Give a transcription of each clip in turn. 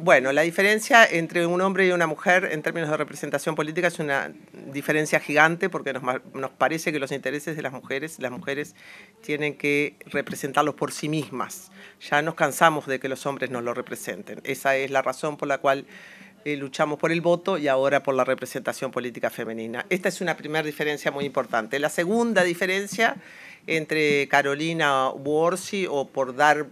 Bueno, la diferencia entre un hombre y una mujer en términos de representación política es una diferencia gigante porque nos, parece que los intereses de las mujeres, las mujeres tienen que representarlos por sí mismas. Ya nos cansamos de que los hombres nos lo representen. Esa es la razón por la cual eh, luchamos por el voto y ahora por la representación política femenina. Esta es una primera diferencia muy importante. La segunda diferencia entre Carolina Borsi o por dar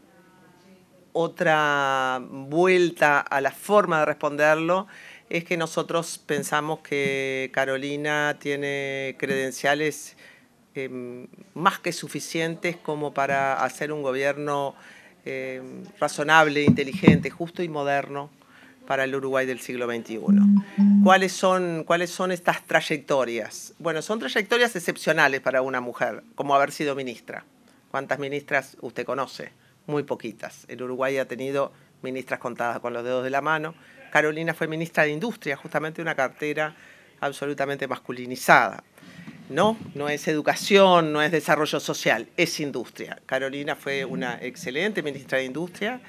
otra vuelta a la forma de responderlo es que nosotros pensamos que Carolina tiene credenciales em, más que suficientes como para hacer un gobierno em, razonable, inteligente, justo y moderno para el Uruguay del siglo XXI. son, ¿Cuáles son estas trayectorias? Bueno, son trayectorias excepcionales para una mujer, como haber sido ministra. ¿Cuántas ministras usted conoce? muy poquitas. El Uruguay ha tenido ministras contadas con los dedos de la mano. Carolina fue ministra de Industria, justamente una cartera absolutamente masculinizada. No, no es educación, no es desarrollo social, es industria. Carolina fue una excelente ministra de Industria.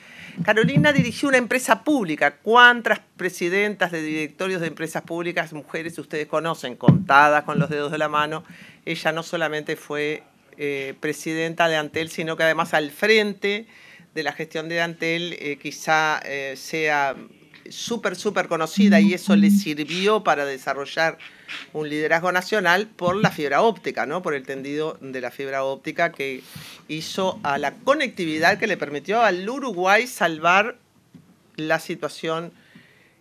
Carolina dirigió una empresa pública. ¿Cuántas presidentas de directorios de empresas públicas, mujeres, ustedes conocen, contadas con los dedos de la mano? Ella no solamente fue eh, presidenta de Antel, sino que además al frente de la gestión de Antel eh, quizá eh, sea súper, súper conocida y eso le sirvió para desarrollar un liderazgo nacional por la fibra óptica, ¿no? por el tendido de la fibra óptica que hizo a la conectividad que le permitió al Uruguay salvar la situación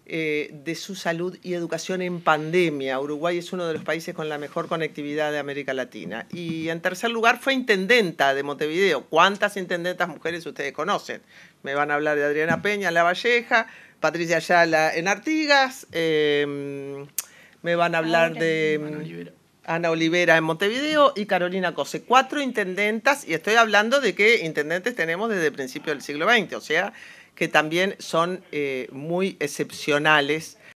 eh, de su salud y educación en pandemia. Uruguay es uno de los países con la mejor conectividad de América Latina. Y en tercer lugar fue intendenta de Montevideo. ¿Cuántas intendentas mujeres ustedes conocen? Me van a hablar de Adriana Peña en La Valleja, Patricia Ayala en Artigas, em, me van a hablar ah, de... Em, Ana Olivera en Montevideo y Carolina Cose, cuatro intendentas, y estoy hablando de qué intendentes tenemos desde el principio del siglo XX, o sea que también son eh, muy excepcionales.